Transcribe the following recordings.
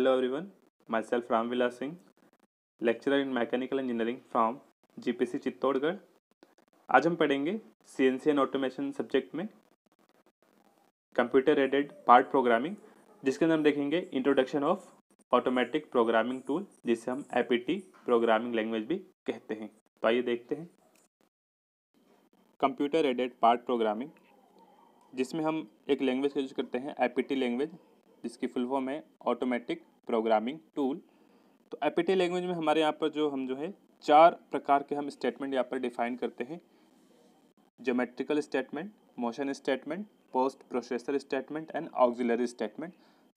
my Hello everyone, Singh lecturer in lecturer engineering mechanical G P C Chittorgarh आज हम पढ़ेंगे C N C and automation subject में computer aided part programming जिसके अंदर हम देखेंगे introduction of automatic programming tool जिसे हम ए प्रोग्रामिंग लैंग्वेज भी कहते हैं तो आइए देखते हैं कंप्यूटर एडेड पार्ट प्रोग्रामिंग जिसमें हम एक लैंग्वेज का यूज करते हैं ए लैंग्वेज जिसकी फुल फॉर्म है ऑटोमेटिक प्रोग्रामिंग टूल तो एपीटी लैंग्वेज में हमारे यहाँ पर जो हम जो है चार प्रकार के हम स्टेटमेंट यहाँ पर डिफाइन करते हैं geometrical statement motion statement post processor statement and auxiliary statement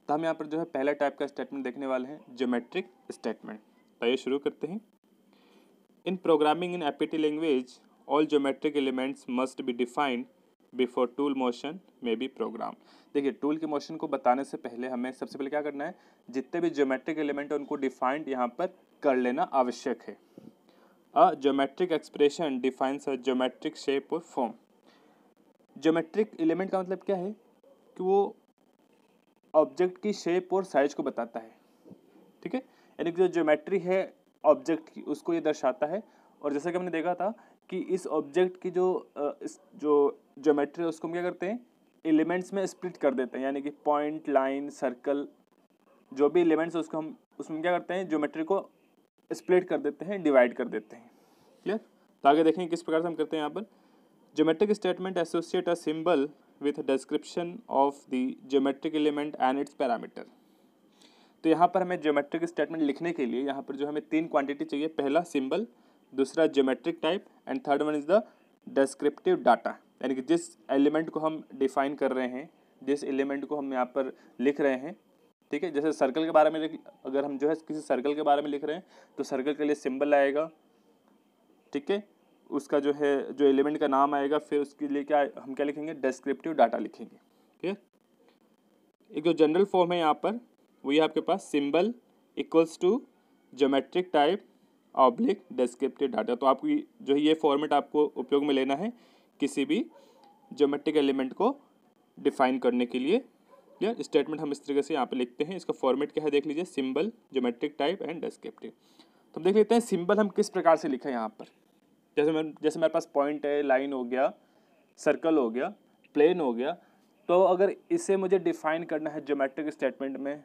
तो हम यहाँ पर जो है पहला टाइप का स्टेटमेंट देखने वाले हैं जोमेट्रिक स्टेटमेंट तो ये शुरू करते हैं in programming in APT language all geometric elements must be defined before tool motion may be programmed देखिए टूल के मोशन को बताने से पहले हमें सबसे पहले क्या करना है जितने भी ज्योमेट्रिक एलिमेंट है उनको डिफाइंड यहाँ पर कर लेना आवश्यक है a geometric expression defines a geometric shape और फॉर्म ज्योमेट्रिक एलिमेंट का मतलब क्या है कि वो ऑब्जेक्ट की शेप और साइज को बताता है ठीक है यानी कि जो ज्योमेट्री है ऑब्जेक्ट की उसको ये दर्शाता है और जैसा कि हमने देखा था कि इस ऑब्जेक्ट की जो इस जो ज्योमेट्री उसको हम क्या करते हैं एलिमेंट्स में स्प्लिट कर देते हैं यानी कि पॉइंट लाइन सर्कल जो भी एलिमेंट्स उसको हम उसमें क्या करते हैं ज्योमेट्री को स्प्लिट कर देते हैं डिवाइड कर देते हैं क्लियर तो आगे देखें किस प्रकार से हम करते हैं यहाँ पर geometric statement associate a symbol with description of the geometric element and its parameter तो यहाँ पर हमें ज्योमेट्रिक स्टेटमेंट लिखने के लिए यहाँ पर जो हमें तीन क्वांटिटी चाहिए पहला सिंबल दूसरा geometric type and third one is the descriptive data यानी कि जिस एलिमेंट को हम डिफाइन कर रहे हैं जिस एलिमेंट को हम यहाँ पर लिख रहे हैं ठीक है जैसे सर्कल के बारे में अगर हम जो है किसी सर्कल के बारे में लिख रहे हैं तो सर्कल के लिए सिंबल आएगा ठीक है उसका जो है जो एलिमेंट का नाम आएगा फिर उसके लिए क्या हम क्या लिखेंगे डिस्क्रिप्टिव डाटा लिखेंगे ठीक है एक जो जनरल फॉर्म है यहाँ पर वो ये आपके पास symbol equals to geometric type oblique descriptive data तो आपकी जो है ये फॉर्मेट आपको उपयोग में लेना है किसी भी जोमेट्रिक एलिमेंट को डिफाइन करने के लिए या स्टेटमेंट हम इस तरीके से यहाँ पे लिखते हैं इसका फॉर्मेट क्या है देख लीजिए symbol geometric type and descriptive तो हम देख लेते हैं सिंबल हम किस प्रकार से लिखा है यहाँ पर जैसे मैं जैसे मेरे पास पॉइंट है लाइन हो गया सर्कल हो गया प्लेन हो गया तो अगर इसे मुझे डिफाइन करना है जोमेट्रिक स्टेटमेंट में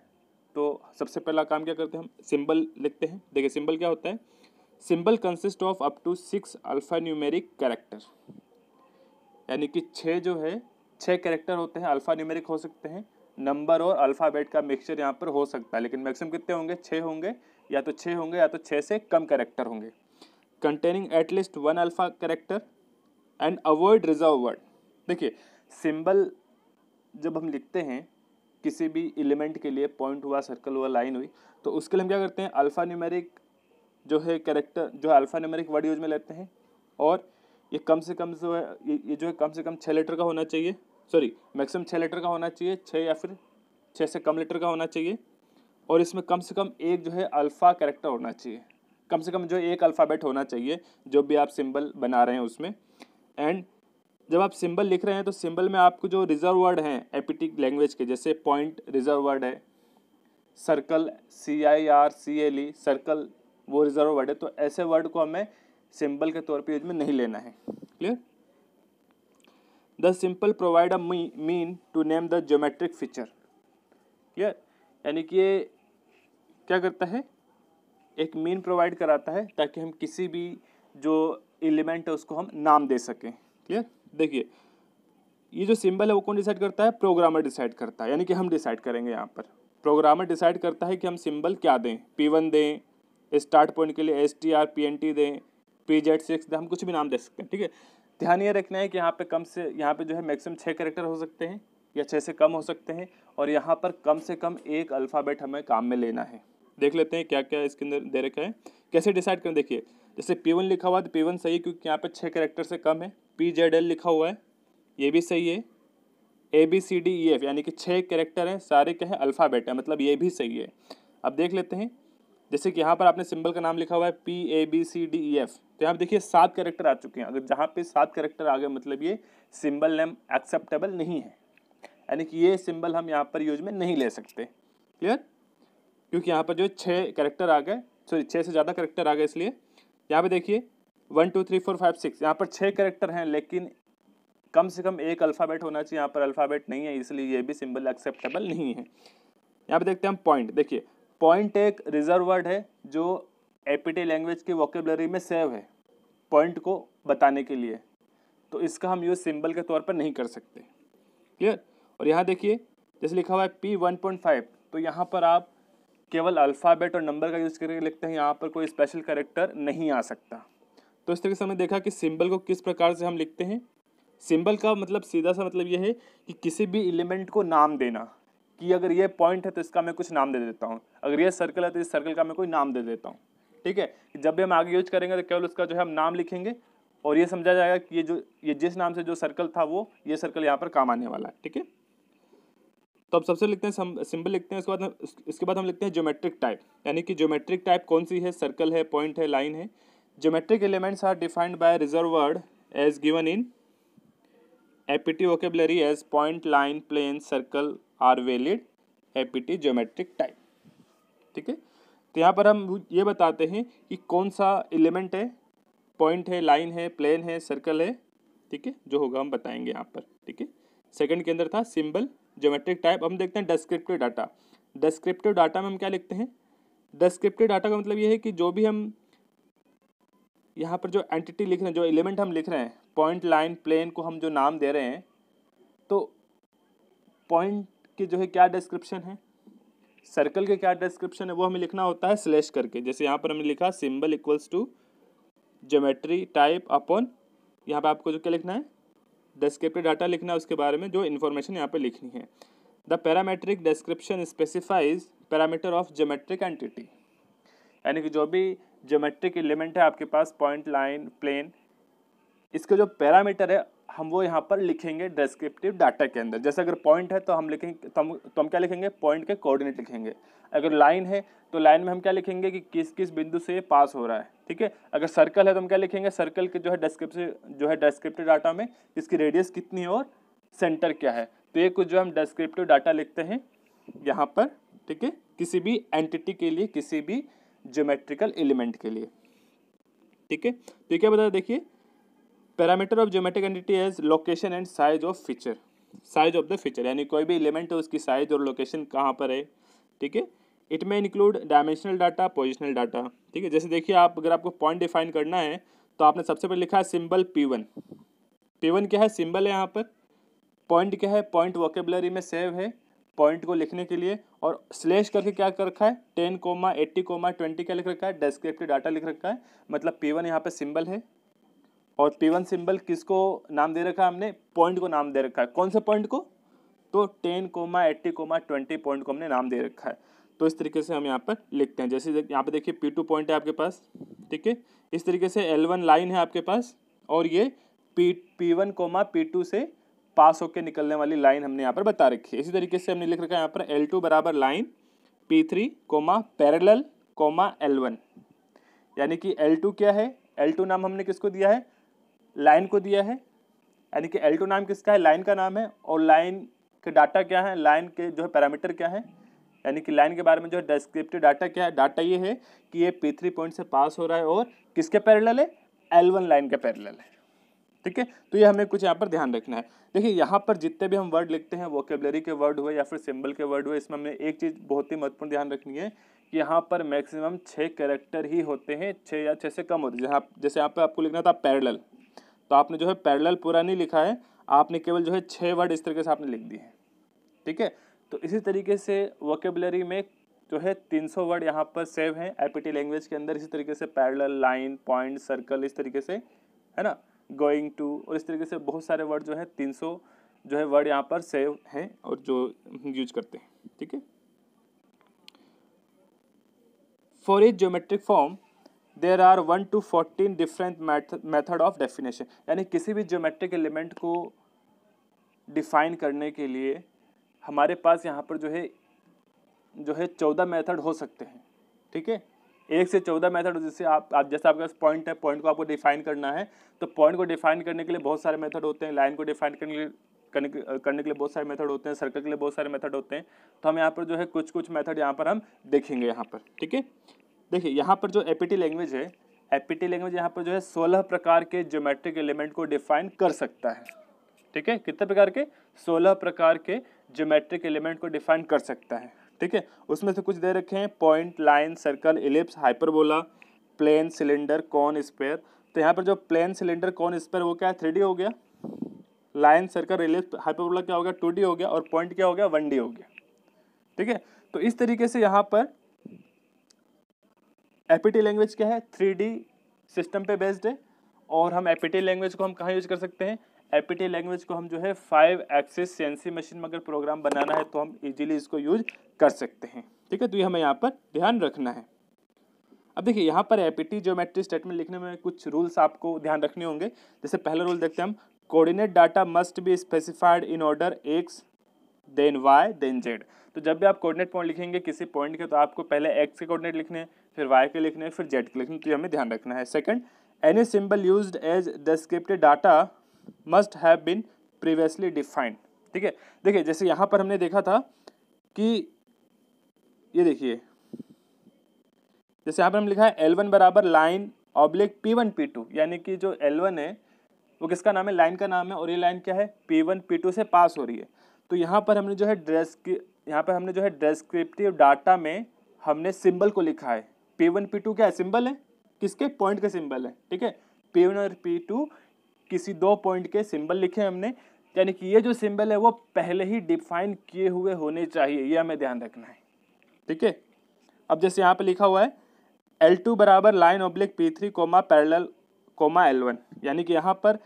तो सबसे पहला काम क्या करते हैं हम सिंबल लिखते हैं देखिए सिंबल क्या होता है symbol consist of up to six alpha numeric character यानी कि छः जो है छः करेक्टर होते हैं अल्फ़ा न्यूमेरिक हो सकते हैं नंबर और अल्फ़ाबेट का मिक्सचर यहाँ पर हो सकता है लेकिन मैक्सिमम कितने होंगे छः होंगे या तो छः होंगे या तो छः से कम करेक्टर होंगे containing at least one alpha character and avoid reserve word देखिए सिंबल जब हम लिखते हैं किसी भी एलिमेंट के लिए पॉइंट हुआ सर्कल हुआ लाइन हुई तो उसके लिए हम क्या करते हैं अल्फ़ा न्यूमेरिक जो है करेक्टर जो है अल्फ़ा न्यूमेरिक वर्ड यूज में लेते हैं और ये कम से कम जो है ये, ये जो है कम से कम छः लीटर का होना चाहिए सॉरी मैक्सिमम छः लीटर का होना चाहिए छः या फिर छः से कम लीटर का होना चाहिए और इसमें कम से कम एक जो है अल्फ़ा कैरेक्टर होना चाहिए कम से कम जो एक अल्फ़ाबेट होना चाहिए जो भी आप सिंबल बना रहे हैं उसमें एंड जब आप सिंबल लिख रहे हैं तो सिंबल में आपको जो रिजर्व वर्ड हैं एपिटिक लैंग्वेज के जैसे पॉइंट रिजर्व वर्ड है circle C I R C L E circle वो रिजर्व वर्ड है तो ऐसे वर्ड को हमें सिंबल के तौर पे यूज में नहीं लेना है clear the simple provide a mean to name the geometric feature clear यानी कि ये क्या करता है एक मीन प्रोवाइड कराता है ताकि हम किसी भी जो एलिमेंट है उसको हम नाम दे सकें क्लियर देखिए ये जो सिंबल है वो कौन डिसाइड करता है प्रोग्रामर डिसाइड करता है यानी कि हम डिसाइड करेंगे यहाँ पर प्रोग्रामर डिसाइड करता है कि हम सिंबल क्या दें पी वन दें स्टार्ट पॉइंट के लिए S T R P N T दें पी जेड सिक्स हम कुछ भी नाम दे सकते हैं ठीक है ध्यान ये रखना है कि यहाँ पे कम से यहाँ पे जो है मैक्सिमम छः करेक्टर हो सकते हैं या छः से कम हो सकते हैं और यहाँ पर कम से कम एक अल्फ़ाबेट हमें काम में लेना है देख लेते हैं क्या क्या इसके अंदर दे रखा है कैसे डिसाइड करें देखिए जैसे पी वन लिखा हुआ है तो पी वन सही है क्योंकि यहाँ पे छः करेक्टर से कम है पी जेड एल लिखा हुआ है ये भी सही है A B C D E F यानी कि छः करेक्टर हैं सारे क्या हैं अल्फ़ाबेट है मतलब ये भी सही है अब देख लेते हैं जैसे कि यहाँ पर आपने सिंबल का नाम लिखा हुआ है P A B C D E F तो यहाँ देखिए सात करेक्टर आ चुके हैं अगर जहाँ पे सात करेक्टर आ गए मतलब ये सिंबल नेम एक्सेप्टेबल नहीं है यानी कि ये सिंबल हम यहाँ पर यूज में नहीं ले सकते क्लियर क्योंकि यहाँ पर जो छः करेक्टर आ गए सॉरी छः से ज़्यादा करेक्टर आ गए इसलिए यहाँ पर देखिए one two three four five six यहाँ पर छः करेक्टर हैं लेकिन कम से कम एक अल्फ़ाबेट होना चाहिए यहाँ पर अल्फ़ाबेट नहीं है इसलिए ये भी सिंबल एक्सेप्टेबल नहीं है यहाँ पे देखते हैं हम पॉइंट देखिए पॉइंट एक रिजर्व वर्ड है जो एपीटी लैंग्वेज की वॉकेबलरी में सेव है पॉइंट को बताने के लिए तो इसका हम यूज़ सिंबल के तौर पर नहीं कर सकते क्लियर और यहाँ देखिए जैसे लिखा हुआ है पी वन पॉइंट फाइव तो यहाँ पर आप केवल अल्फ़ाबेट और नंबर का यूज़ करके लिखते हैं यहाँ पर कोई स्पेशल करेक्टर नहीं आ सकता तो इस तरीके से हमने देखा कि सिंबल को किस प्रकार से हम लिखते हैं सिंबल का मतलब सीधा सा मतलब यह है कि किसी भी एलिमेंट को नाम देना कि अगर ये पॉइंट है तो इसका मैं कुछ नाम दे देता हूँ अगर ये सर्कल है तो इस सर्कल का मैं कोई नाम दे देता हूँ ठीक है जब भी हम आगे यूज करेंगे तो केवल उसका जो है हम नाम लिखेंगे और ये समझा जाएगा कि ये जो ये जिस नाम से जो सर्कल था वो ये सर्कल यहाँ पर काम आने वाला है ठीक है तो अब सबसे लिखते हैं सिंबल लिखते हैं उसके बाद इसके बाद हम लिखते हैं ज्योमेट्रिक टाइप यानी कि ज्योमेट्रिक टाइप कौन सी है सर्कल है पॉइंट है लाइन है geometric elements are defined by reserve word as given in APT vocabulary as point line plane circle are valid APT geometric type ठीक है तो यहाँ पर हम ये बताते हैं कि कौन सा एलिमेंट है पॉइंट है लाइन है प्लेन है सर्कल है ठीक है जो होगा हम बताएंगे यहाँ पर ठीक है सेकंड के अंदर था सिंबल ज्योमेट्रिक टाइप हम देखते हैं डिस्क्रिप्टिव डाटा डिस्क्रिप्टिव डाटा में हम क्या लिखते हैं डिस्क्रिप्टिव डाटा का मतलब ये है कि जो भी हम यहाँ पर जो एंटिटी लिख रहे हैं जो एलिमेंट हम लिख रहे हैं पॉइंट लाइन प्लेन को हम जो नाम दे रहे हैं तो पॉइंट की जो है क्या डिस्क्रिप्शन है सर्कल के क्या डिस्क्रिप्शन है वो हमें लिखना होता है स्लैश करके जैसे यहाँ पर हमने लिखा symbol equals to geometry type upon यहाँ पर आपको जो क्या लिखना है डिस्क्रिप्टिव डाटा लिखना है उसके बारे में जो इन्फॉर्मेशन यहाँ पर लिखनी है the parametric description specifies parameter of geometric entity यानी कि जो भी जोमेट्रिक एलिमेंट है आपके पास पॉइंट लाइन प्लेन इसके जो पैरामीटर है हम वो यहाँ पर लिखेंगे डिस्क्रिप्टिव डाटा के अंदर जैसे अगर पॉइंट है तो हम लिखेंगे तो हम तो हम क्या लिखेंगे पॉइंट के कोऑर्डिनेट लिखेंगे अगर लाइन है तो लाइन में हम क्या लिखेंगे कि किस किस बिंदु से ये पास हो रहा है ठीक है अगर सर्कल है तो हम क्या लिखेंगे सर्कल के जो है डिस्क्रिप्टिव जो है डिस्क्रिप्टिव डाटा में इसकी रेडियस कितनी है और सेंटर क्या है तो ये कुछ जो हम डिस्क्रिप्टिव डाटा लिखते हैं यहाँ पर ठीक है किसी भी एंटिटी के लिए किसी भी ज्योमेट्रिकल एलिमेंट के लिए ठीक है तो क्या बताया देखिए parameter of geometric entity as location and size of feature size of the feature यानी कोई भी एलिमेंट है उसकी साइज और लोकेशन कहाँ पर है ठीक है इट में include dimensional data positional data ठीक है जैसे देखिए आप अगर आपको पॉइंट डिफाइन करना है तो आपने सबसे पहले लिखा है symbol P one P one क्या है सिंबल है यहाँ पर पॉइंट क्या है पॉइंट वोकेबलरी में सेव है पॉइंट को लिखने के लिए और स्लेश करके क्या कर रखा है ten comma eighty comma twenty क्या लिख रखा है डेस्क्रिप्टिव डाटा लिख रखा है मतलब पी वन यहाँ पर सिंबल है और पी वन सिम्बल किसको नाम दे रखा है हमने पॉइंट को नाम दे रखा है कौन से पॉइंट को तो ten comma eighty comma twenty point को हमने नाम दे रखा है तो इस तरीके से हम यहाँ पर लिखते हैं जैसे यहाँ पे देखिए पी टू पॉइंट है आपके पास ठीक है इस तरीके से एल वन लाइन है आपके पास और ये P P one comma P two से पास होकर निकलने वाली लाइन हमने यहाँ पर बता रखी है इसी तरीके से हमने लिख रखा है यहाँ पर एल टू बराबर line P three comma parallel comma L one यानी कि एल टू क्या है एल टू नाम हमने किसको दिया है लाइन को दिया है यानी कि एल्टो नाम किसका है लाइन का नाम है और लाइन के डाटा क्या है लाइन के जो है पैरामीटर क्या है यानी कि लाइन के बारे में जो है डिस्क्रिप्टिव डाटा क्या है डाटा ये है कि ये पी थ्री पॉइंट से पास हो रहा है और किसके पैरल है एल वन लाइन के पैरल है ठीक है तो ये हमें कुछ यहाँ पर ध्यान रखना है देखिए यहाँ पर जितने भी हम वर्ड लिखते हैं वोकेबलरी के वर्ड हुए या फिर सिंबल के वर्ड हुए इसमें हमें एक चीज़ बहुत ही महत्वपूर्ण ध्यान रखनी है कि यहाँ पर मैक्सिमम छः कैरेक्टर ही होते हैं छः या छः से कम होते हैं जहाँ जैसे यहाँ पर आपको लिखना था पैरल तो आपने जो है पैरेलल पूरा नहीं लिखा है आपने केवल जो है छः वर्ड इस तरीके से आपने लिख दिए हैं ठीक है तो इसी तरीके से वोकेबलरी में जो है सौ वर्ड यहाँ पर सेव हैं टी लैंग्वेज के अंदर इसी तरीके से पैरल लाइन पॉइंट सर्कल इस तरीके से है ना गोइंग टू और इस तरीके से बहुत सारे वर्ड जो है सौ जो है वर्ड यहाँ पर सेव हैं और जो यूज करते हैं ठीक है for a geometric form there are one to fourteen different method of definition यानी किसी भी ज्योमेट्रिक एलिमेंट को डिफाइन करने के लिए हमारे पास यहाँ पर जो है जो है चौदह मेथड हो सकते हैं ठीक है एक से चौदह मेथड जैसे आप आप जैसे आपके पास पॉइंट है पॉइंट को आपको डिफाइन करना है तो पॉइंट को डिफाइन करने के लिए बहुत सारे मेथड होते हैं लाइन को डिफाइन करने के लिए करने के करने के लिए बहुत सारे मेथड होते हैं सर्कल के लिए बहुत सारे मेथड होते हैं तो हम यहाँ पर जो है कुछ कुछ मेथड यहाँ पर हम देखेंगे यहाँ पर ठीक है देखिए यहाँ पर जो एपीटी लैंग्वेज है एपीटी लैंग्वेज यहाँ पर जो है सोलह प्रकार के ज्योमेट्रिक एलिमेंट को डिफाइन कर सकता है ठीक है कितने प्रकार के सोलह प्रकार के ज्योमेट्रिक एलिमेंट को डिफाइन कर सकता है ठीक है उसमें से कुछ दे रखे हैं point line circle ellipse hyperbola plane cylinder cone sphere तो यहाँ पर जो प्लेन सिलेंडर कॉन स्पेयर वो क्या है थ्री हो गया लाइन सर्कल इलिप्स हाइपरबोला क्या हो गया टू हो गया और पॉइंट क्या हो गया वन हो गया ठीक है तो इस तरीके से यहाँ पर एपीटी लैंग्वेज क्या है थ्री सिस्टम पे बेस्ड है और हम एपीटी लैंग्वेज को हम कहाँ यूज कर सकते हैं एपीटी लैंग्वेज को हम जो है फाइव एक्सिस सी मशीन में अगर प्रोग्राम बनाना है तो हम इजीली इसको यूज कर सकते हैं ठीक है तो ये हमें यहाँ पर ध्यान रखना है अब देखिए यहाँ पर एपीटी ज्योमेट्री स्टेटमेंट लिखने में कुछ रूल्स आपको ध्यान रखने होंगे जैसे पहला रूल देखते हैं हम coordinate data must be specified in order X then Y then Z तो जब भी आप कोऑर्डिनेट पॉइंट लिखेंगे किसी पॉइंट के तो आपको पहले एक्स के कोऑर्डिनेट लिखने हैं फिर वाई के लिखने फिर जेड के लिखने तो ये हमें ध्यान रखना है second any symbol use as the scripted data must have been previously defined ठीक है देखिए जैसे यहाँ पर हमने देखा था कि ये देखिए जैसे यहाँ पर हम लिखा है एल वन बराबर line oblique P one P two यानी कि जो एल है वो किसका नाम है लाइन का नाम है और ये लाइन क्या है पी वन से पास हो रही है तो यहाँ पर हमने जो है ड्रेस की यहाँ पर हमने जो है डेस्क्रिप्टिव डाटा में हमने सिंबल को लिखा है पे वन पी टू क्या सिंबल है किसके पॉइंट का सिंबल है ठीक है पे वन और पी टू किसी दो पॉइंट के सिंबल लिखे हैं हमने यानी कि ये जो सिंबल है वो पहले ही डिफाइन किए हुए होने चाहिए ये हमें ध्यान रखना है ठीक है अब जैसे यहाँ पे लिखा हुआ है एल टू बराबर line oblique P three comma parallel comma L one यानी कि यहाँ पर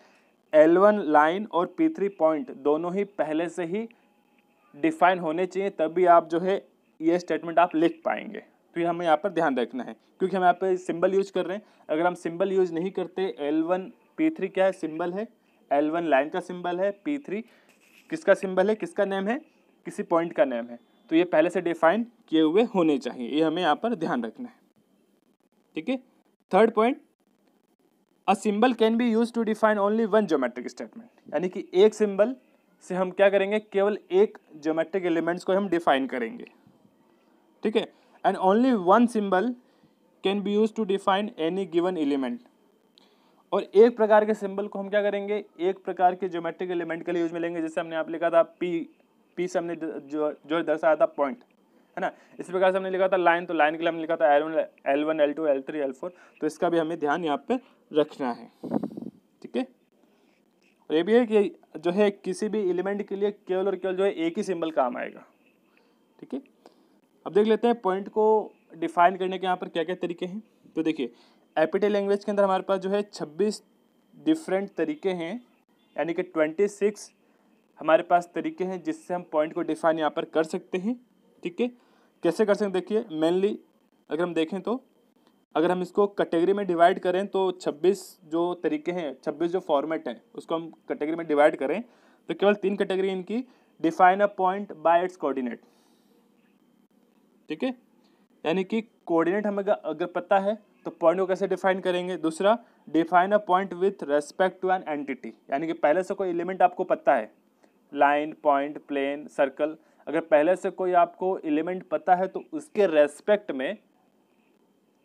एल वन लाइन और पी थ्री पॉइंट दोनों ही पहले से ही डिफाइन होने चाहिए तभी आप जो है ये स्टेटमेंट आप लिख पाएंगे तो ये हमें यहाँ पर ध्यान रखना है क्योंकि हम यहाँ पर सिंबल यूज कर रहे हैं अगर हम सिंबल यूज नहीं करते एल वन पी थ्री क्या है सिंबल है एल वन लाइन का सिंबल है पी थ्री किसका सिंबल है किसका नेम है किसी पॉइंट का नेम है तो ये पहले से डिफाइन किए हुए होने चाहिए ये हमें यहाँ पर ध्यान रखना है ठीक है third point a symbol can be use to define only one geometric statement यानी कि एक सिंबल से हम क्या करेंगे केवल एक ज्योमेट्रिक एलिमेंट्स को हम डिफाइन करेंगे ठीक है and only one symbol can be use to define any given element और एक प्रकार के सिंबल को हम क्या करेंगे एक प्रकार के ज्योमेट्रिक एलिमेंट के लिए यूज मिलेंगे जैसे हमने आप लिखा था पी पी से हमने जो जो दर्शाया था पॉइंट है ना इसी प्रकार से हमने लिखा था लाइन तो लाइन के लिए हमने लिखा था L one L one L two L three L four तो इसका भी हमें ध्यान यहाँ पे रखना है ठीक है और ये भी है कि जो है किसी भी एलिमेंट के लिए केवल और केवल जो है एक ही सिम्बल काम आएगा ठीक है अब देख लेते हैं पॉइंट को डिफाइन करने के यहाँ पर क्या क्या तरीके हैं तो देखिए एपिटे लैंग्वेज के अंदर हमारे पास जो है छब्बीस डिफरेंट तरीके हैं यानी कि ट्वेंटी सिक्स हमारे पास तरीके हैं जिससे हम पॉइंट को डिफाइन यहाँ पर कर सकते हैं ठीक है कैसे कर सकते देखिए मेनली अगर हम देखें तो अगर हम इसको कैटेगरी में डिवाइड करें तो छब्बीस जो तरीके हैं छब्बीस जो फॉर्मेट हैं उसको हम कैटेगरी में डिवाइड करें तो केवल तीन कैटेगरी इनकी define a point by its coordinate ठीक है यानी कि कोऑर्डिनेट हमें अगर पता है तो पॉइंट को कैसे डिफाइन करेंगे दूसरा define a point with respect to an entity यानी कि पहले से कोई एलिमेंट आपको पता है लाइन पॉइंट प्लेन सर्कल अगर पहले से कोई आपको एलिमेंट पता है तो उसके रेस्पेक्ट में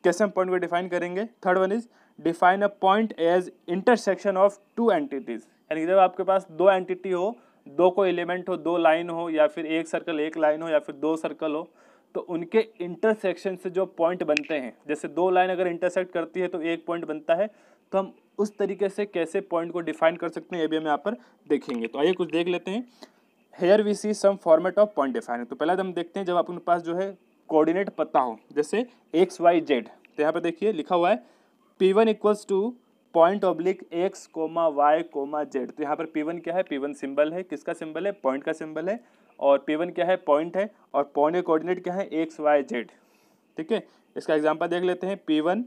कैसे हम पॉइंट को डिफाइन करेंगे third one is define a point as intersection of two entities यानी कि जब आपके पास दो एंटिटी हो दो को एलिमेंट हो दो लाइन हो या फिर एक सर्कल एक लाइन हो या फिर दो सर्कल हो तो उनके इंटरसेक्शन से जो पॉइंट बनते हैं जैसे दो लाइन अगर इंटरसेक्ट करती है तो एक पॉइंट बनता है तो हम उस तरीके से कैसे पॉइंट को डिफाइन कर सकते हैं ये भी हम यहाँ पर देखेंगे तो आइए कुछ देख लेते हैं here we see some format of point define तो पहला हम देखते हैं जब आपके पास जो है कोऑर्डिनेट पता हो जैसे एक्स वाई जेड तो यहाँ पर देखिए लिखा हुआ है P one equals to point oblique X comma Y comma Z तो यहाँ पर पी वन क्या है पी वन सिंबल है किसका सिंबल है पॉइंट का सिंबल है और पी वन क्या है पॉइंट है और पॉइंट के कोऑर्डिनेट क्या है एक्स वाई जेड ठीक है इसका एग्जाम्पल देख लेते हैं P one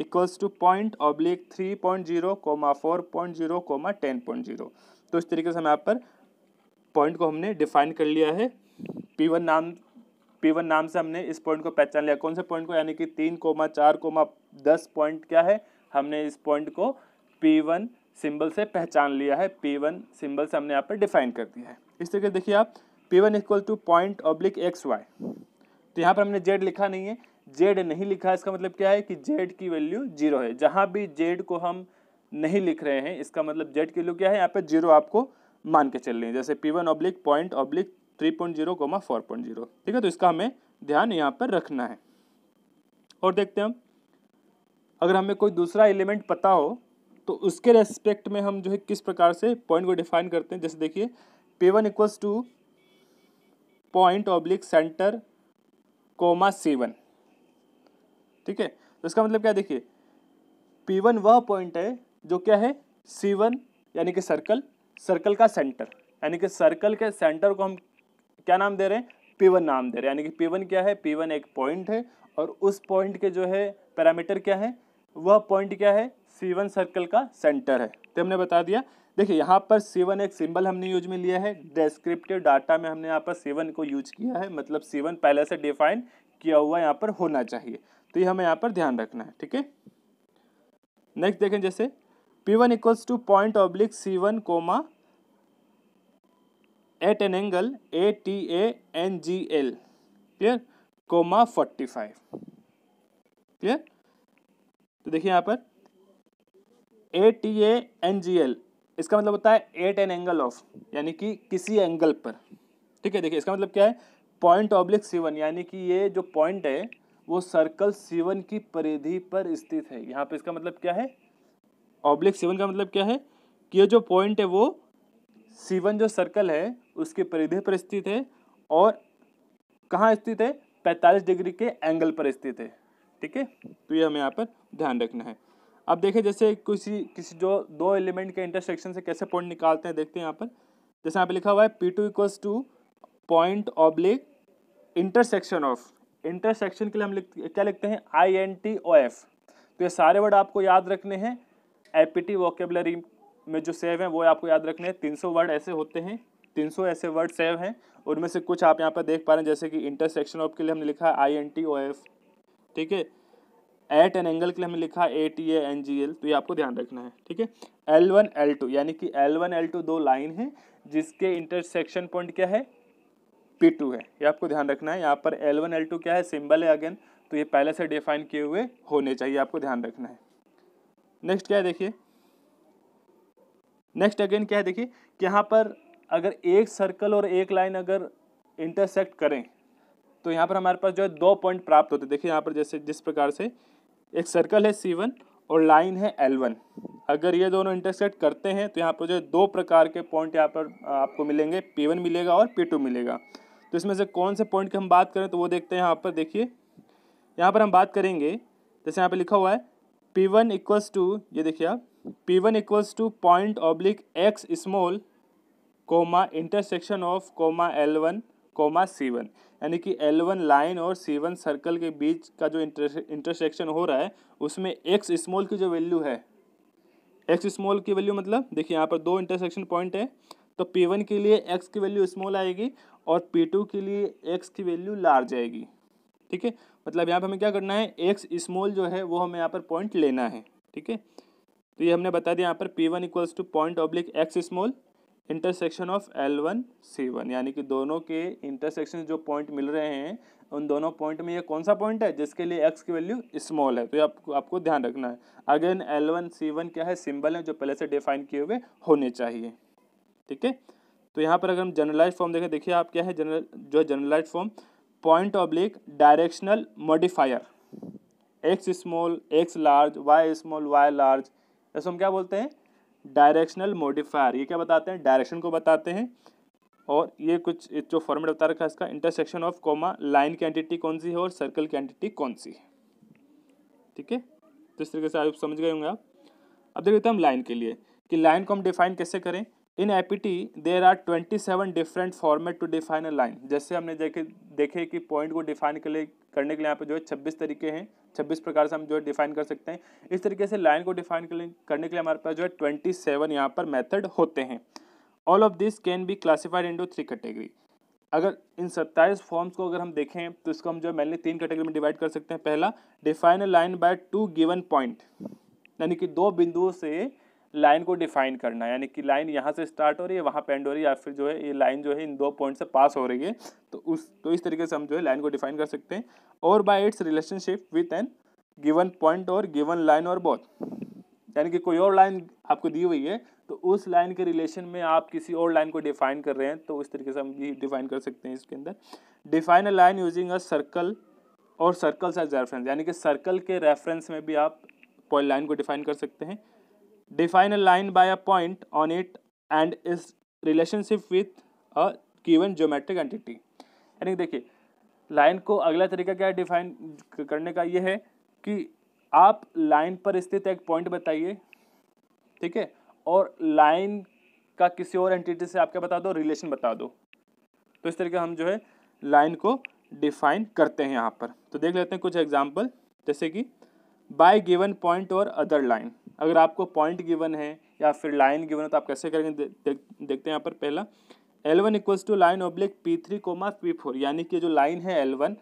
equals to point oblique three point zero comma four point zero comma ten point zero तो इस तरीके से हम यहाँ पर पॉइंट को हमने डिफाइन कर लिया है पी वन नाम पी वन नाम से हमने इस पॉइंट को पहचान लिया कौन से पॉइंट को यानी कि तीन कोमा चार कोमा दस पॉइंट क्या है हमने इस पॉइंट को पी वन सिंबल से पहचान लिया है पी वन सिंबल से हमने यहाँ पर डिफाइन कर दिया है इस तरीके देखिए आप P one equal to point oblique X Y तो यहाँ पर हमने जेड लिखा नहीं है जेड नहीं लिखा है इसका मतलब क्या है कि जेड की वैल्यू जीरो है जहाँ भी जेड को हम नहीं लिख रहे हैं इसका मतलब जेड की वैल्यू क्या है यहाँ पर जीरो आपको मान के चल रही है जैसे P one oblique point oblique three point zero comma four point zero ठीक है तो इसका हमें ध्यान यहाँ पर रखना है और देखते हैं हम अगर हमें कोई दूसरा एलिमेंट पता हो तो उसके रेस्पेक्ट में हम जो है किस प्रकार से पॉइंट को डिफाइन करते हैं जैसे देखिए P one equals to point oblique center comma one ठीक है तो इसका मतलब क्या देखिए पी वन वह पॉइंट है जो क्या है सी वन यानी कि सर्कल सर्कल का सेंटर यानी कि सर्कल के सेंटर को हम क्या नाम दे रहे हैं पी वन नाम दे रहे हैं यानी कि पी वन क्या है पी वन एक पॉइंट है और उस पॉइंट के जो है पैरामीटर क्या है वह पॉइंट क्या है सी वन सर्कल का सेंटर है तो हमने बता दिया देखिए यहाँ पर सेवन एक सिंबल हमने यूज में लिया है डिस्क्रिप्टिव डाटा में हमने यहाँ पर सेवन को यूज किया है मतलब सेवन पहले से डिफाइन किया हुआ यहाँ पर होना चाहिए तो ये हमें यहाँ पर ध्यान रखना है ठीक है नेक्स्ट देखें जैसे P one equals to point oblique C one comma at an angle A T A N G L clear comma forty five clear तो देखिए यहाँ पर A T A N G L इसका मतलब होता है एट एन एंगल ऑफ यानी कि किसी एंगल पर ठीक है देखिए इसका मतलब क्या है पॉइंट ऑब्लिक सीवन यानी कि ये जो पॉइंट है वो सर्कल सीवन की परिधि पर स्थित है यहाँ पे इसका मतलब क्या है ऑब्लिक सीवन का मतलब क्या है कि ये जो पॉइंट है वो सीवन जो सर्कल है उसके परिधि पर स्थित है और कहाँ स्थित है पैंतालीस डिग्री के एंगल पर स्थित है ठीक है तो ये हमें यहाँ पर ध्यान रखना है अब देखें जैसे किसी किसी जो दो एलिमेंट के इंटरसेक्शन से कैसे पॉइंट निकालते हैं देखते हैं यहाँ पर जैसे यहाँ पे लिखा हुआ है P two equals to point oblique intersection of intersection के लिए हम लिख क्या लिखते हैं I N T O F तो ये सारे वर्ड आपको याद रखने हैं आई पी टी वोकेबलरी में जो सेव हैं वो आपको याद रखने हैं तीन सौ वर्ड ऐसे होते हैं तीन सौ ऐसे वर्ड सेव हैं उनमें से कुछ आप यहाँ पर देख पा रहे हैं जैसे कि इंटरसेक्शन ऑफ के लिए हमने लिखा है I N T O F ठीक है एट एन एंगल के लिए हमने लिखा A T A N G L तो ये आपको ध्यान रखना है ठीक है एल वन एल टू यानी कि एल वन एल टू दो लाइन है जिसके इंटरसेक्शन पॉइंट क्या है पी टू है ये आपको ध्यान रखना है यहाँ पर एल वन एल टू क्या है सिंबल है अगेन तो ये पहले से डिफाइन किए हुए होने चाहिए आपको ध्यान रखना है नेक्स्ट क्या है देखिए नेक्स्ट अगेन क्या है देखिए कि यहाँ पर अगर एक सर्कल और एक लाइन अगर इंटरसेक्ट करें तो यहाँ पर हमारे पास जो है दो पॉइंट प्राप्त होते हैं देखिए यहाँ पर जैसे जिस प्रकार से एक सर्कल है सी वन और लाइन है एल वन अगर ये दोनों इंटरसेक्ट करते हैं तो यहाँ पर जो दो प्रकार के पॉइंट यहाँ पर आपको मिलेंगे पी वन मिलेगा और पी टू मिलेगा तो इसमें से कौन से पॉइंट की हम बात करें तो वो देखते हैं यहाँ पर देखिए यहाँ पर हम बात करेंगे जैसे यहाँ पर लिखा हुआ है पी वन इक्वल्स टू ये देखिए आप P one equals to point oblique X small comma intersection of comma L one comma C one यानी कि एल वन लाइन और सी वन सर्कल के बीच का जो इंटरसेक्शन हो रहा है उसमें एक्स स्मॉल की जो वैल्यू है एक्स स्मॉल की वैल्यू मतलब देखिए यहाँ पर दो इंटरसेक्शन पॉइंट है तो पी वन के लिए एक्स की वैल्यू स्मॉल आएगी और पी टू के लिए एक्स की वैल्यू लार्ज आएगी ठीक है मतलब यहाँ पर हमें क्या करना है एक्स स्मॉल जो है वो हमें यहाँ पर पॉइंट लेना है ठीक है तो ये हमने बता दिया यहाँ पर P one equals to point oblique X small intersection of L one C one यानी कि दोनों के इंटरसेक्शन जो पॉइंट मिल रहे हैं उन दोनों पॉइंट में ये कौन सा पॉइंट है जिसके लिए एक्स की वैल्यू स्मॉल है तो ये आपको आपको ध्यान रखना है again L one C one क्या है सिंबल है जो पहले से डिफाइन किए हुए होने चाहिए ठीक है तो यहाँ पर अगर हम जनरलाइज फॉर्म देखें देखिए आप क्या है जनरल जो है generalize form point oblique directional modifier X small X large Y small Y large ऐसे हम क्या बोलते हैं डायरेक्शनल मोडिफायर ये क्या बताते हैं डायरेक्शन को बताते हैं और ये कुछ जो फॉर्मेट बता रखा है इसका इंटरसेक्शन ऑफ कॉमा लाइन की एंटिटी कौन सी है और सर्कल की एंटिटी कौन सी है ठीक है तो इस तरीके से आप समझ गए होंगे आप अब देख लेते हैं हम लाइन के लिए कि लाइन को हम डिफाइन कैसे करें in APT there are twenty seven different format to define a line जैसे हमने देखे देखे कि पॉइंट को डिफाइन के लिए करने के लिए यहाँ पे जो है छब्बीस तरीके हैं छब्बीस प्रकार से हम जो है डिफाइन कर सकते हैं इस तरीके से लाइन को डिफाइन करने के लिए हमारे पास जो है ट्वेंटी सेवन यहाँ पर मेथड होते हैं all of this can be classified into three category अगर इन सत्ताईस फॉर्म्स को अगर हम देखें तो इसको हम जो है मैंने तीन कैटेगरी में डिवाइड कर सकते हैं पहला define a line by two given point यानी कि दो बिंदुओं से लाइन को डिफाइन करना यानी कि लाइन यहाँ से स्टार्ट हो रही है वहाँ पे एंड हो रही है या फिर जो है ये लाइन जो है इन दो पॉइंट से पास हो रही है तो उस तो इस तरीके से हम जो है लाइन को डिफाइन कर सकते हैं और by its relationship with an given point और गिवन लाइन और बोथ यानी कि कोई और लाइन आपको दी हुई है तो उस लाइन के रिलेशन में आप किसी और लाइन को डिफाइन कर रहे हैं तो उस तरीके से हम भी डिफाइन कर सकते हैं इसके अंदर define a line using a circle और सर्कल्स एज रेफरेंस यानी कि सर्कल के रेफरेंस में भी आप लाइन को डिफाइन कर सकते हैं define a line by a point on it and its relationship with a given geometric entity यानी देखिए लाइन को अगला तरीका क्या है डिफाइन करने का ये है कि आप लाइन पर स्थित एक पॉइंट बताइए ठीक है और लाइन का किसी और एंटिटी से आप क्या बता दो रिलेशन बता दो तो इस तरीके हम जो है लाइन को डिफाइन करते हैं यहाँ पर तो देख लेते हैं कुछ एग्जाम्पल जैसे कि बाय गिवन पॉइंट और अदर लाइन अगर आपको पॉइंट गिवन है या फिर लाइन गिवन है तो आप कैसे करेंगे दे, दे, देखते हैं यहाँ पर पहला L one equals to line oblique P three comma P four यानी कि जो लाइन है एल वन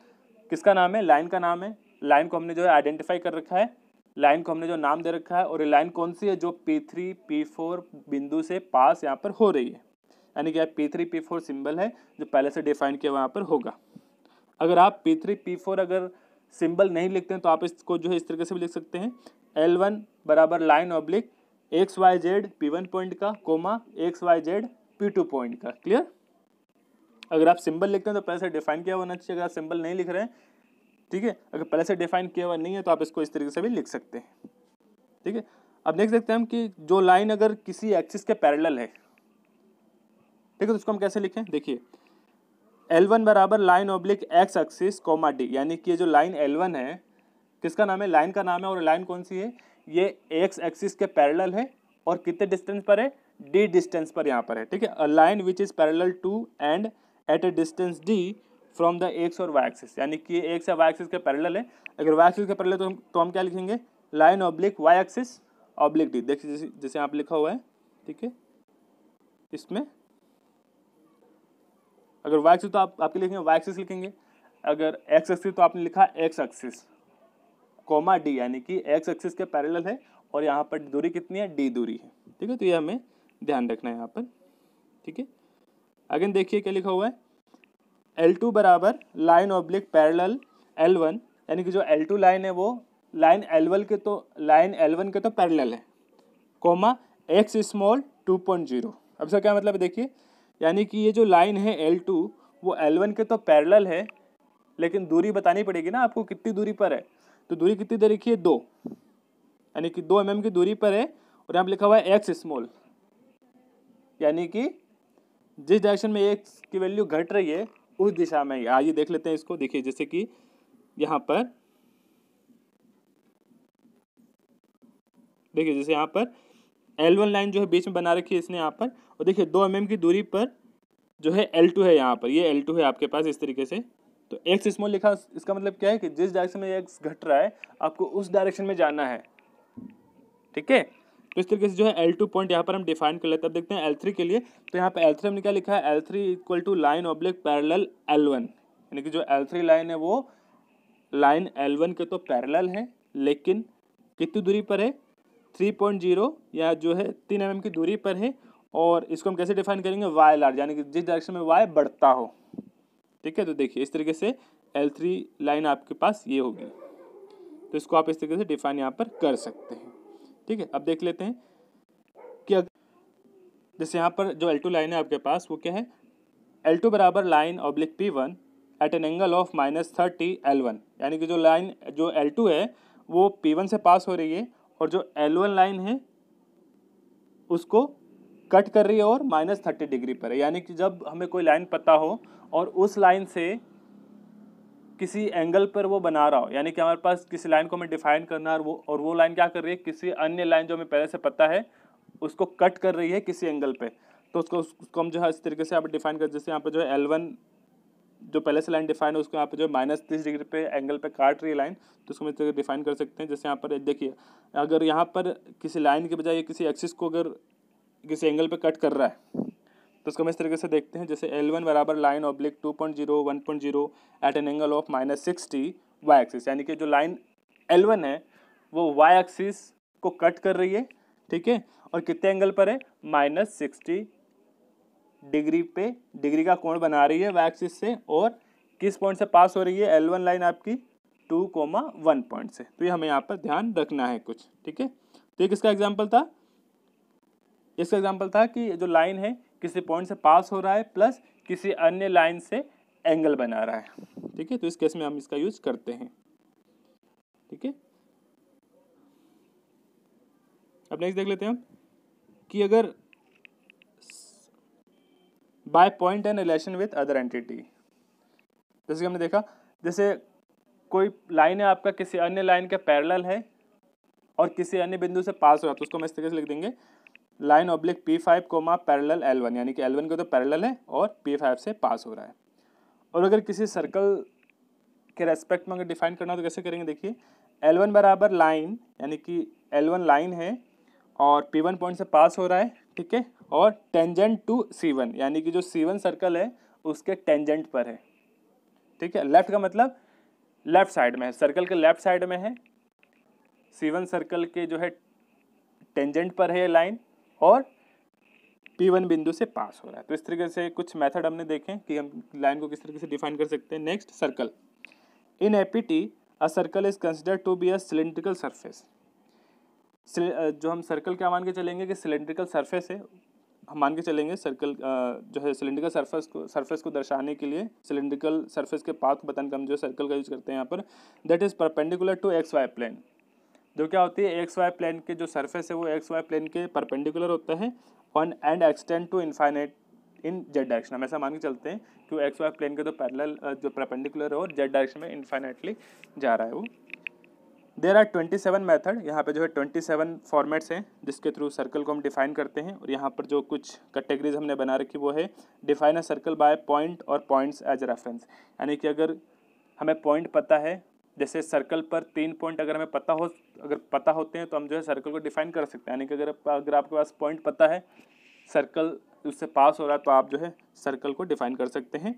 किसका नाम है लाइन का नाम है लाइन को हमने जो है आइडेंटिफाई कर रखा है लाइन को हमने जो नाम दे रखा है और ये लाइन कौन सी है जो पी थ्री पी फोर बिंदु से पास यहाँ पर हो रही है यानी कि आप P three P four symbol है जो पहले से डिफाइन किया वहाँ पर होगा अगर आप पी थ्री पी फोर अगर सिंबल नहीं लिखते हैं तो आप इसको जो है इस तरीके से भी लिख सकते हैं एल वन बराबर line oblique X Y Z P one point का comma X Y Z P two point का क्लियर अगर आप सिंबल लिखते हैं तो पहले से डिफाइन किया हुआ होना चाहिए अगर आप सिंबल नहीं लिख रहे हैं ठीक है अगर पहले से डिफाइन किया हुआ नहीं है तो आप इसको इस तरीके से भी लिख सकते हैं ठीक है अब देख सकते हैं हम कि जो लाइन अगर किसी एक्सिस के पैरेलल है ठीक है तो उसको हम कैसे लिखें देखिए एल वन बराबर line oblique X axis comma D यानी कि ये जो लाइन एल वन है किसका नाम है लाइन का नाम है और लाइन कौन सी है ये एक्स एक्सिस के पैरेलल है और कितने डिस्टेंस पर है डी डिस्टेंस पर यहाँ पर है ठीक है a line which is parallel to and at a distance D from the X और वाई एक्सिस यानी कि एक्स या वाई एक्सिस के पैरेलल है अगर वाई एक्सिस के पैरेलल तो हम तो हम क्या लिखेंगे line oblique Y axis oblique D देखिए जैसे जैसे यहाँ पर लिखा हुआ है ठीक है इसमें अगर वाई एक्सिस तो आप आपके लिखेंगे वाई एक्सिस लिखेंगे अगर एक्स एक्सिस तो आपने लिखा एक्स एक्सिस कोमा डी यानी कि एक्स एक्सिस के पैरेलल है और यहाँ पर दूरी कितनी है डी दूरी है ठीक है तो ये हमें ध्यान रखना है यहाँ पर ठीक है अगेन देखिए क्या लिखा हुआ है एल टू बराबर line oblique parallel L one यानी कि जो एल टू लाइन है वो लाइन एल वन के तो लाइन एल वन के तो पैरेलल है comma X small two point zero अब इसका क्या मतलब देखिए यानी कि ये जो लाइन है एल टू वो एल वन के तो पैरेलल है लेकिन दूरी बतानी पड़ेगी ना आपको कितनी दूरी पर है तो दूरी कितनी दे रखी है दो यानी कि दो एम mm की दूरी पर है और यहाँ पर लिखा हुआ है एक्स स्मॉल यानी कि जिस डायरेक्शन में एक्स की वैल्यू घट रही है उस दिशा में आइए देख लेते हैं इसको देखिए जैसे कि यहाँ पर देखिए जैसे यहाँ पर एल वन लाइन जो है बीच में बना रखी है इसने यहाँ पर और देखिए दो एम mm की दूरी पर जो है एल टू है यहाँ पर ये एल टू है आपके पास इस तरीके से तो एक्स स्मॉल लिखा इसका मतलब क्या है कि जिस डायरेक्शन में एक्स घट रहा है आपको उस डायरेक्शन में जाना है ठीक है तो इस तरीके से जो है एल टू पॉइंट यहाँ पर हम डिफाइन कर लेते हैं अब देखते हैं एल थ्री के लिए तो यहाँ पे एल थ्री हमने क्या लिखा है L three equal to line oblique parallel L one यानी कि जो एल थ्री लाइन है वो लाइन एल वन के तो पैरल है लेकिन कितनी दूरी पर है थ्री पॉइंट जीरो या जो है तीन एम mm की दूरी पर है और इसको हम कैसे डिफाइन करेंगे वाई लार्ज यानी कि जिस डायरेक्शन में वाई बढ़ता हो ठीक है तो देखिए इस तरीके से एल थ्री लाइन आपके पास ये होगी तो इसको आप इस तरीके से डिफाइन यहाँ पर कर सकते हैं ठीक है अब देख लेते हैं कि अगर जैसे यहाँ पर जो एल टू लाइन है आपके पास वो क्या है एल टू बराबर line oblique P one at an angle of minus thirty L one यानी कि जो लाइन जो एल टू है वो पी वन से पास हो रही है और जो एल वन लाइन है उसको कट कर रही है और माइनस थर्टी डिग्री पर है यानी कि जब हमें कोई लाइन पता हो और उस लाइन से किसी एंगल पर वो बना रहा हो यानी कि हमारे पास किसी लाइन को हमें डिफाइन करना है और वो और वो लाइन क्या कर रही है किसी अन्य लाइन जो हमें पहले से पता है उसको कट कर रही है किसी एंगल पर तो उसको उसको हम जो है इस तरीके से यहाँ डिफाइन कर जैसे यहाँ पर जो है एल वन जो पहले से लाइन डिफाइन है उसको यहाँ पर जो है माइनस तीस डिग्री पे एंगल पे काट रही है लाइन तो उसको हम इस तरीके डिफाइन कर सकते हैं जैसे यहाँ पर देखिए अगर यहाँ पर किसी लाइन के बजाय किसी एक्सिस को अगर किसी एंगल पे कट कर रहा है तो इसको हम इस तरीके से देखते हैं जैसे एल वन बराबर line oblique two point zero one point zero at an angle of minus sixty Y axis यानी कि जो लाइन एल वन है वो वाई एक्सिस को कट कर रही है ठीक है और कितने एंगल पर है माइनस सिक्सटी डिग्री पे डिग्री का कोण बना रही है वाई एक्सिस से और किस पॉइंट से पास हो रही है एल वन लाइन आपकी टू कोमा वन पॉइंट से तो ये हमें यहाँ पर ध्यान रखना है कुछ ठीक है तो ये किसका एग्जाम्पल था इसका एग्जाम्पल था कि जो लाइन है किसी पॉइंट से पास हो रहा है प्लस किसी अन्य लाइन से एंगल बना रहा है ठीक है तो इस केस में हम इसका यूज करते हैं ठीक है अब नेक्स्ट देख लेते हैं कि अगर by point and relation with other entity जैसे कि हमने देखा जैसे कोई लाइन है आपका किसी अन्य लाइन के पैरेलल है और किसी अन्य बिंदु से पास हो रहा है तो उसको हम इस तरीके से लिख देंगे line oblique P five comma parallel L one यानी कि एल वन के तो पैरल है और पी फाइव से पास हो रहा है और अगर किसी सर्कल के रेस्पेक्ट में अगर डिफाइन करना हो तो कैसे करेंगे देखिए एल वन बराबर लाइन यानी कि एल वन लाइन है और पी वन पॉइंट से पास हो रहा है ठीक है और टेंजेंट टू सी वन यानी कि जो सी वन सर्कल है उसके टेंजेंट पर है ठीक है लेफ्ट का मतलब लेफ्ट साइड में है सर्कल के लेफ्ट साइड में है सी वन सर्कल के जो है टेंजेंट पर है ये लाइन और P1 बिंदु से पास हो रहा है तो इस तरीके से कुछ मेथड हमने देखें कि हम लाइन को किस तरीके से डिफाइन कर सकते हैं next circle in APT a circle is consider to be a cylindrical surface जो हम सर्कल क्या मान के चलेंगे कि सिलेंड्रिकल सरफेस है हम मान के चलेंगे सर्कल uh, जो है सिलेंड्रिकल सरफेस को सरफेस को दर्शाने के लिए सिलेंड्रिकल सरफेस के पाथ को बताने का हम जो सर्कल का यूज करते हैं यहाँ पर that is perpendicular to X Y plane जो क्या होती है एक्स वाई प्लेन के जो सरफेस है वो एक्स वाई प्लेन के परपेंडिकुलर होता है on and extend to infinite in Z direction हम ऐसा मान के चलते हैं कि वो एक्स वाई प्लेन के तो पैरेलल जो परपेंडिकुलर है और जेड डायरेक्शन में इन्फाइनेटली जा रहा है वो there are twenty seven method यहाँ पर जो है ट्वेंटी सेवन फॉर्मेट्स हैं जिसके थ्रू सर्कल को हम डिफाइन करते हैं और यहाँ पर जो कुछ कैटेगरीज हमने बना रखी वो है define a circle by point और पॉइंट्स एज रेफरेंस यानी कि अगर हमें पॉइंट पता है जैसे सर्कल पर तीन पॉइंट अगर हमें पता हो अगर पता होते हैं तो हम जो है सर्कल को डिफाइन कर सकते हैं यानी कि अगर अगर आपके पास पॉइंट पता है सर्कल उससे पास हो रहा है तो आप जो है सर्कल को डिफाइन कर सकते हैं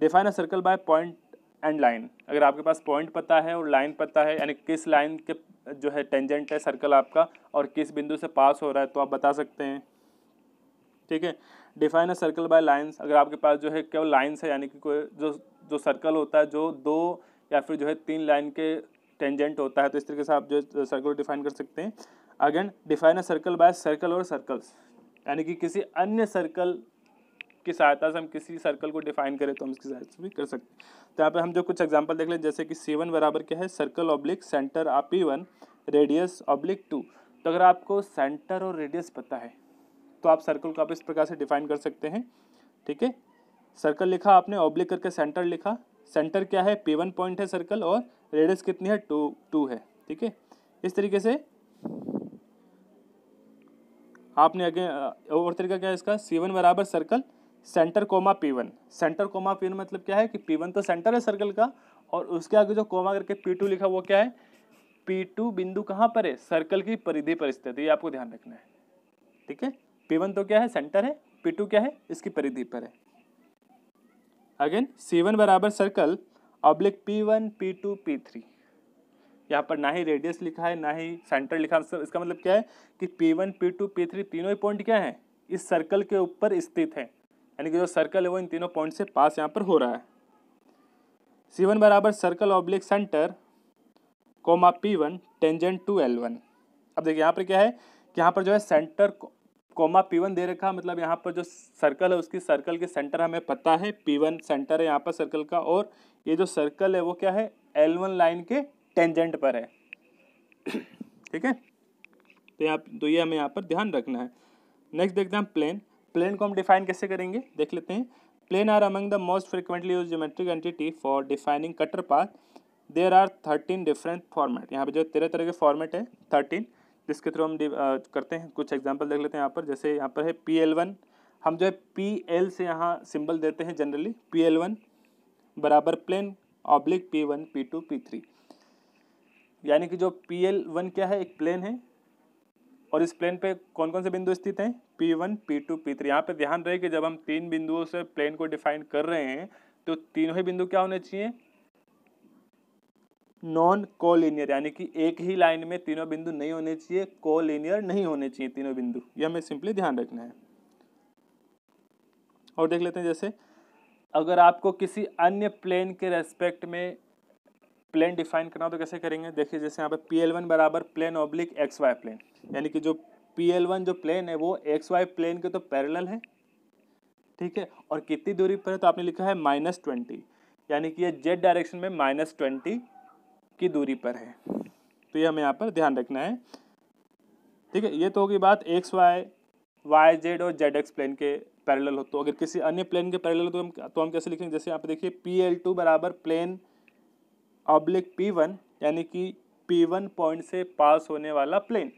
define a circle by point and line अगर आपके पास पॉइंट पता है और लाइन पता है यानी किस लाइन के जो है टेंजेंट है सर्कल आपका और किस बिंदु से पास हो रहा है तो आप बता सकते हैं ठीक है define a circle by lines अगर आपके पास जो है केवल लाइन्स है यानी कि कोई जो जो सर्कल होता है जो दो या फिर जो है तीन लाइन के टेंजेंट होता है तो इस तरीके से आप जो सर्कल डिफाइन कर सकते हैं again define a circle by circle और सर्कल्स यानी कि किसी अन्य सर्कल की सहायता से हम किसी सर्कल को डिफाइन करें तो हम इसकी सहायता से भी कर सकते हैं तो यहाँ पर हम जो कुछ एग्जाम्पल देख लें जैसे कि सी वन बराबर क्या है सर्कल ऑब्लिक सेंटर आप P one radius oblique two तो अगर आपको सेंटर और रेडियस पता है तो आप सर्कल को आप इस प्रकार से डिफाइन कर सकते हैं ठीक है सर्कल लिखा आपने ऑब्लिक करके सेंटर लिखा सेंटर क्या है पे वन पॉइंट है सर्कल और रेडियस कितनी है टू टू है ठीक है इस तरीके से आपने आगे और तरीका क्या है इसका सी वन बराबर circle center comma P one center comma P one मतलब क्या है कि पी वन तो सेंटर है सर्कल का और उसके आगे जो कोमा करके पी टू लिखा वो क्या है पी टू बिंदु कहाँ पर है सर्कल की परिधि पर स्थित है ये आपको ध्यान रखना है ठीक है पी वन तो क्या है सेंटर है पी टू क्या है इसकी परिधि पर है अगेन C1 बराबर circle oblique P1 P2 P3 P यहाँ पर ना ही रेडियस लिखा है ना ही सेंटर लिखा है इसका मतलब क्या है कि P1 P2 P3 तीनों ही पॉइंट क्या है इस सर्कल के ऊपर स्थित है यानी कि जो सर्कल है वो इन तीनों पॉइंट से पास यहाँ पर हो रहा है C1 बराबर circle oblique center comma P one tangent to L one अब देखिए यहाँ पर क्या है कि यहाँ पर जो है सेंटर कोमा पी वन दे रखा मतलब यहाँ पर जो सर्कल है उसकी सर्कल के सेंटर हमें पता है पी वन सेंटर है यहाँ पर सर्कल का और ये जो सर्कल है वो क्या है एल वन लाइन के टेंजेंट पर है ठीक है तो यहाँ तो ये हमें यहाँ पर ध्यान रखना है नेक्स्ट देखते हैं प्लेन प्लेन को हम डिफाइन कैसे करेंगे देख लेते हैं plane are among the most frequently use geometric entity for defining cutter path there are thirteen different format यहाँ पर जो तेरह तरह के फॉर्मेट है थर्टीन जिसके थ्रू हम करते हैं कुछ एग्जाम्पल देख लेते हैं यहाँ पर जैसे यहाँ पर है पी एल वन हम जो है पी एल से यहाँ सिंबल देते हैं जनरली पी एल वन बराबर plane oblique P one P two P three यानी कि जो पी एल वन क्या है एक प्लेन है और इस प्लेन पे कौन कौन से बिंदु स्थित हैं P one P two P three यहाँ पर ध्यान रहे कि जब हम तीन बिंदुओं से प्लेन को डिफाइन कर रहे हैं तो तीनों ही बिंदु क्या होने चाहिए नॉन कोलिनियर यानी कि एक ही लाइन में तीनों बिंदु नहीं होने चाहिए कोलिनियर नहीं होने चाहिए तीनों बिंदु यह हमें सिंपली ध्यान रखना है और देख लेते हैं जैसे अगर आपको किसी अन्य प्लेन के रेस्पेक्ट में प्लेन डिफाइन करना हो तो कैसे करेंगे देखिए जैसे यहाँ पे पी एल वन बराबर plane oblique X Y plane यानी कि जो पी एल वन जो प्लेन है वो एक्स वाई प्लेन के तो पैरेलल है ठीक है और कितनी दूरी पर है तो आपने लिखा है माइनस ट्वेंटी यानी कि ये जेड डायरेक्शन में माइनस ट्वेंटी की दूरी पर है तो ये हमें यहाँ पर ध्यान रखना है ठीक है ये तो होगी बात एक्स वाई वाई जेड और जेड एक्स प्लेन के पैरेलल हो तो अगर किसी अन्य प्लेन के पैरेलल हो तो हम तो हम कैसे लिखेंगे जैसे यहाँ पर देखिए पी एल टू बराबर प्लेन ऑब्लिक पी वन यानी कि पी वन पॉइंट से पास होने वाला प्लेन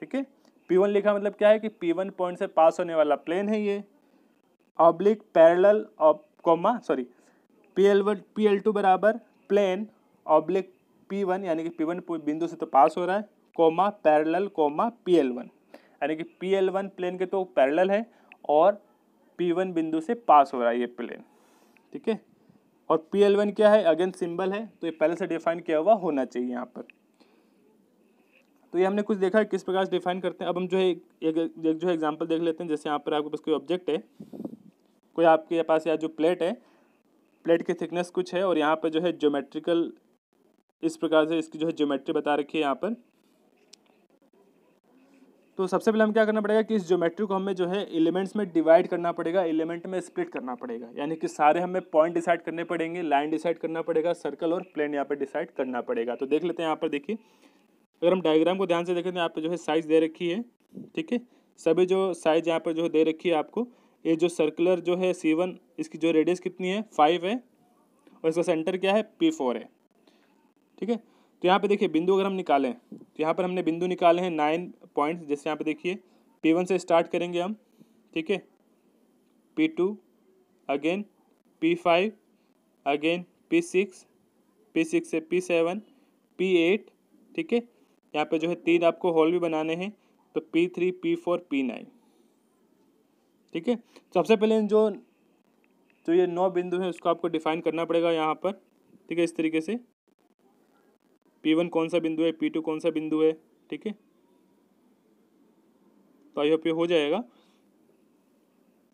ठीक है पी वन लिखा मतलब क्या है कि पी वन पॉइंट से पास होने वाला प्लेन है ये oblique parallel of comma sorry P L one P L two बराबर प्लेन ऑब्लिक पी वन यानी कि पी वन बिंदु से तो पास हो रहा है comma parallel comma P L one यानी कि पी एल वन प्लेन के तो पैरेलल है और पी वन बिंदु से पास हो रहा है ये प्लेन ठीक है और पी एल वन क्या है अगेन सिंबल है तो ये पहले से डिफाइन किया हुआ होना चाहिए यहाँ पर तो ये हमने कुछ देखा है किस प्रकार से डिफाइन करते हैं अब हम जो है एक, एक, एक जो है एग्जाम्पल देख लेते हैं जैसे यहाँ पर आपके पास कोई ऑब्जेक्ट है कोई आपके पास या जो प्लेट है प्लेट की थिकनेस कुछ है और यहाँ पर जो है ज्योमेट्रिकल इस प्रकार से इसकी जो है ज्योमेट्री बता रखी है यहाँ पर तो सबसे पहले हम क्या करना पड़ेगा कि इस ज्योमेट्री को हमें जो है एलिमेंट्स में डिवाइड करना पड़ेगा एलिमेंट में स्प्लिट करना पड़ेगा यानी कि सारे हमें पॉइंट डिसाइड करने पड़ेंगे लाइन डिसाइड करना पड़ेगा सर्कल और प्लेन यहाँ पर डिसाइड करना पड़ेगा तो देख लेते हैं यहाँ पर देखिए अगर हम डायग्राम को ध्यान से देखें तो यहाँ पर जो है साइज़ दे रखी है ठीक है सभी जो साइज यहाँ पर जो है दे रखी है आपको ये जो सर्कुलर जो है सी वन इसकी जो रेडियस कितनी है फाइव है और इसका सेंटर क्या है पी फोर है ठीक है तो यहाँ पे देखिए बिंदु अगर हम निकालें तो यहाँ पर हमने बिंदु निकाले हैं नाइन पॉइंट्स जैसे यहाँ पे देखिए पी वन से स्टार्ट करेंगे हम ठीक है P two again P five again P six P six से पी सेवन पी एट ठीक है यहाँ पे जो है तीन आपको हॉल भी बनाने हैं तो P three P four P nine ठीक है तो सबसे पहले जो जो ये नौ बिंदु है उसको आपको डिफाइन करना पड़ेगा यहाँ पर ठीक है इस तरीके से पी वन कौन सा बिंदु है पी टू कौन सा बिंदु है ठीक है तो आई होप ये हो जाएगा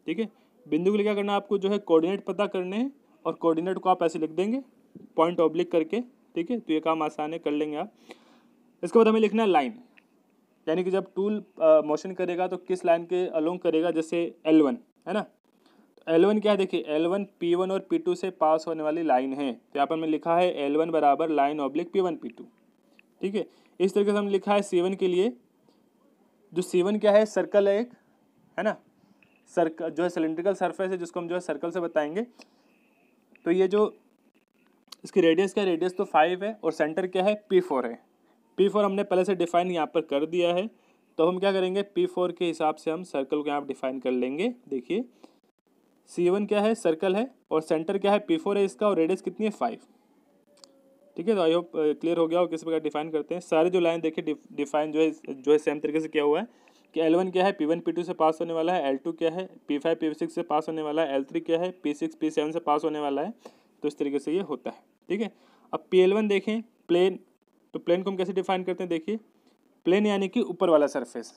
ठीक है बिंदु के लिए क्या करना है आपको जो है कोऑर्डिनेट पता करने हैं और कोऑर्डिनेट को आप ऐसे लिख देंगे पॉइंट ऑब्लिक करके ठीक है तो ये काम आसान है कर लेंगे आप इसके बाद हमें लिखना है लाइन यानी कि जब टूल मोशन करेगा तो किस लाइन के अलोंग करेगा जैसे एल वन है ना एल तो वन क्या है देखिए एल वन पी वन और पी टू से पास होने वाली लाइन है तो यहाँ पर मैंने लिखा है एल वन बराबर line oblique P one P two ठीक है इस तरीके से हमने लिखा है सी वन के लिए जो सी वन क्या है सर्कल है एक है ना सर्कल जो है सिलेंड्रिकल सरफेस है जिसको हम जो है सर्कल से बताएंगे तो ये जो इसकी रेडियस क्या है रेडियस तो फाइव है और सेंटर क्या है पी फोर है पी फोर हमने पहले से डिफाइन यहाँ पर कर दिया है तो हम क्या करेंगे पी फोर के हिसाब से हम सर्कल को यहाँ पर डिफाइन कर लेंगे देखिए सी वन क्या है सर्कल है और सेंटर क्या है पी फोर है इसका और रेडियस कितनी है फाइव ठीक है तो आई होप क्लियर हो गया और किस प्रकार डिफाइन करते हैं सारे जो लाइन देखिए डिफाइन जो है जो है सेम तरीके से किया हुआ है कि एल वन क्या है पी वन पी टू से पास होने वाला है एल टू क्या है पी फाइव पी सिक्स से पास होने वाला है एल थ्री क्या है पी सिक्स पी सेवन से पास होने वाला है तो इस तरीके से ये होता है ठीक है अब पी एल वन देखें प्लेन तो प्लेन को हम कैसे डिफाइन करते हैं देखिए प्लेन यानी कि ऊपर वाला सरफेस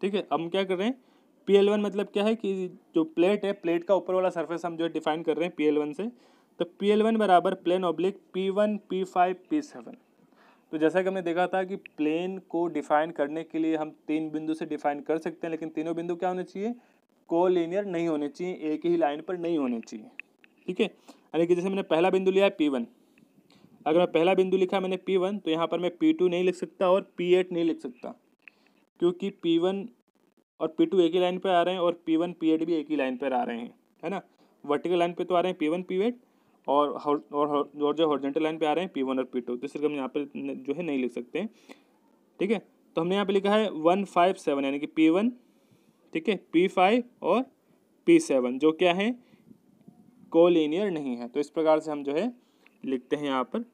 ठीक है हम क्या कर रहे हैं पी एल वन मतलब क्या है कि जो प्लेट है प्लेट का ऊपर वाला सरफेस हम जो है डिफाइन कर रहे हैं पी एल वन से तो पी एल वन बराबर plane oblique P one P five P seven तो जैसा कि हमने देखा था कि प्लेन को डिफाइन करने के लिए हम तीन बिंदु से डिफाइन कर सकते हैं लेकिन तीनों बिंदु क्या होने चाहिए को लीनियर नहीं होने चाहिए एक ही लाइन पर नहीं होने चाहिए ठीक है यानी कि जैसे मैंने पहला बिंदु लिया है पी वन अगर मैं पहला बिंदु लिखा मैंने पी वन तो यहाँ पर मैं पी टू नहीं लिख सकता और पी एट नहीं लिख सकता क्योंकि पी वन और पी टू एक ही लाइन पर आ रहे हैं और पी वन पी एट भी एक ही लाइन पर आ रहे हैं है ना वर्टिकल लाइन पर तो आ रहे हैं पी वन पी एट और और और जो हॉर्जेंटल लाइन पर आ रहे हैं पी वन और पी टू तो इसलिए हम यहाँ पर जो है नहीं लिख सकते ठीक है तो हमने यहाँ पर लिखा है वन फाइव सेवन यानी कि पी वन ठीक है पी फाइव और पी सेवन जो क्या है कोलिनियर नहीं है तो इस प्रकार से हम जो है लिखते हैं यहाँ पर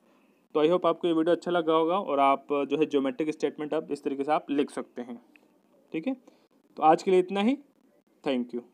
तो आई होप आपको ये वीडियो अच्छा लगा होगा और आप जो है ज्योमेट्रिक स्टेटमेंट आप इस तरीके से आप लिख सकते हैं ठीक है तो आज के लिए इतना ही थैंक यू